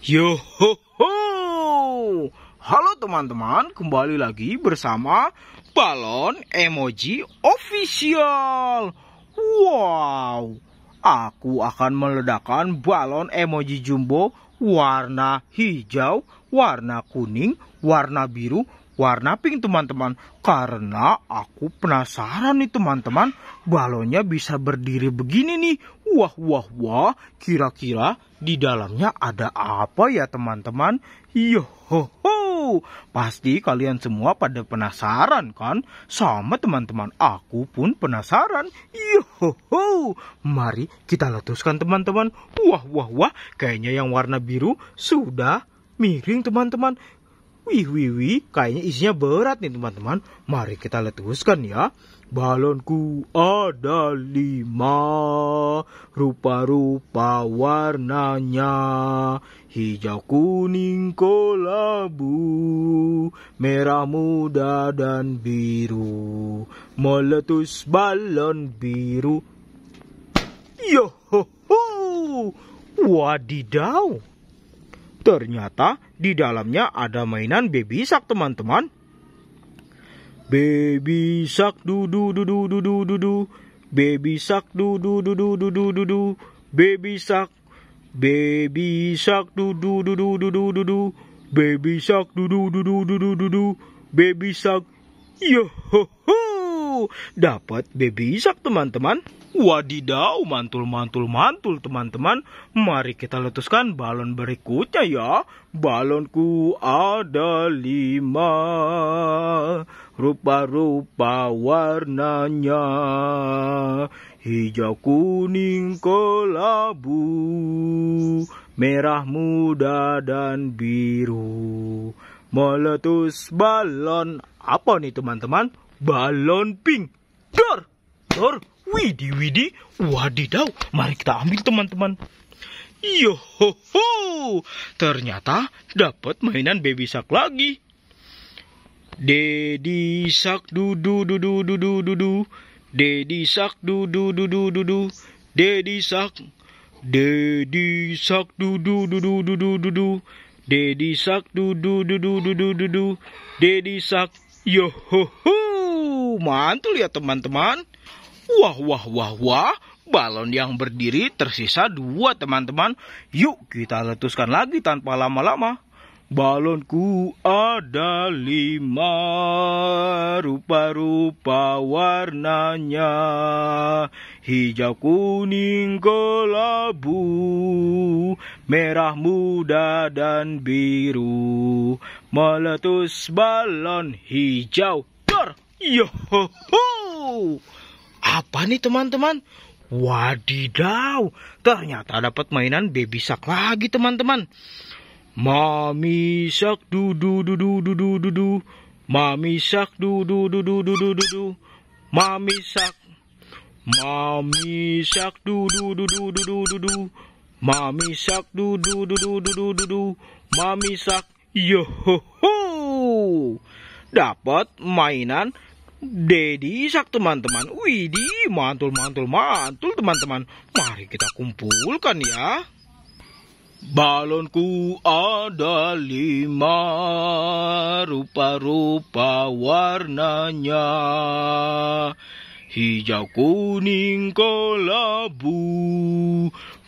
Yo ho ho. Halo teman-teman, kembali lagi bersama Balon Emoji Official. Wow. Aku akan meledakkan balon emoji jumbo warna hijau, warna kuning, warna biru, warna pink teman-teman karena aku penasaran nih teman-teman balonnya bisa berdiri begini nih Wah, wah, wah, kira-kira di dalamnya ada apa ya teman-teman? Yo ho ho, pasti kalian semua pada penasaran kan? Sama teman-teman, aku pun penasaran. Yo ho ho, mari kita letuskan teman-teman. Wah, wah, wah, kayaknya yang warna biru sudah miring teman-teman. Wih, wih, wih, kayaknya isinya berat nih teman-teman. Mari kita letuskan ya. Balonku ada lima, rupa-rupa warnanya, hijau kuning kolabu, merah muda dan biru, meletus balon biru. Yo ho ho, wadidaw. Ternyata di dalamnya ada mainan baby shark teman-teman. Baby shark du du du du du du du du. Baby shark du du du du du du du du. Baby shark. Baby shark du du du du du du du du. Baby shark du du du du du du du du. Baby shark. Yo ho ho. Dapat baby isak teman-teman. Wadidaw, mantul-mantul mantul teman-teman. Mari kita letuskan balon berikutnya ya. Balonku ada lima, rupa-rupa warnanya. Hijau kuning kelabu, merah muda dan biru. Meletus balon apa nih teman-teman? balon pink. Dor, dor, widi widi, wadidaw. Mari kita ambil teman-teman. Yo ho ho, ternyata dapat mainan baby shark lagi. Dedi Sak du du du du du du du du. Dedi shark du du du du du du. Dedi shark. Dedi shark du du du du du du du du. Dedi shark du du du du du du du du. Dedi shark. Yo ho ho mantul ya teman-teman. Wah, wah, wah, wah. Balon yang berdiri tersisa dua teman-teman. Yuk kita letuskan lagi tanpa lama-lama. Balonku ada lima, rupa-rupa warnanya, hijau kuning kelabu, merah muda dan biru, meletus balon hijau. Dor! Yo, apa nih teman-teman? Wadidaw, ternyata dapat mainan baby shark lagi teman-teman. Mami Sak du du du du du du du du. Mami Sak du du du du du du du du. Mami Sak, Mami Sak du du du du du du du du. Mami Sak du du du du du du du du. Mami Sak, Yo ho ho. Dapat mainan Dedi sak teman-teman. Widih, mantul mantul mantul teman-teman. Mari kita kumpulkan ya. Balonku ada lima, rupa-rupa warnanya. Hijau kuning kelabu,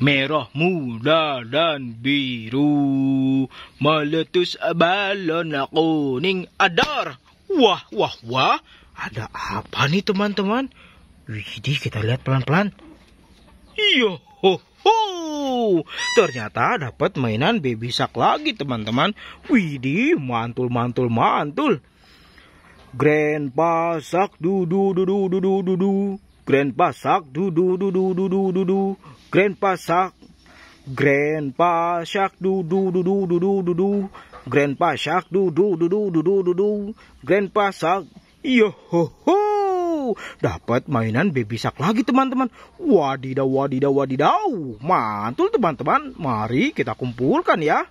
merah muda dan biru. Meletus balon kuning adar. Wah, wah, wah. Ada apa nih teman-teman? Widih, kita lihat pelan-pelan. Iya, ho, ho. Ternyata dapat mainan baby shark lagi teman-teman. Widih, mantul, mantul, mantul. Grandpa shark du du du du Grandpa shark du du du du du du Grandpa shark. Grandpa shark du du du du du du du du. Grandpa shark du du du du du du du du. Grandpa shark. Iya, ho ho. Dapat mainan baby shark lagi teman-teman. Wadidaw wadidaw wadidaw. Mantul teman-teman. Mari kita kumpulkan ya.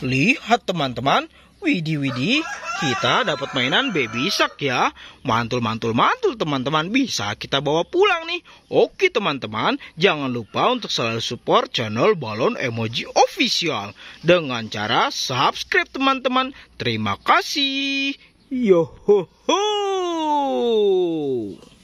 Lihat teman-teman. Widi widi kita dapat mainan baby shark ya. Mantul, mantul, mantul teman-teman. Bisa kita bawa pulang nih. Oke teman-teman, jangan lupa untuk selalu support channel Balon Emoji Official. Dengan cara subscribe teman-teman. Terima kasih. Yo ho ho.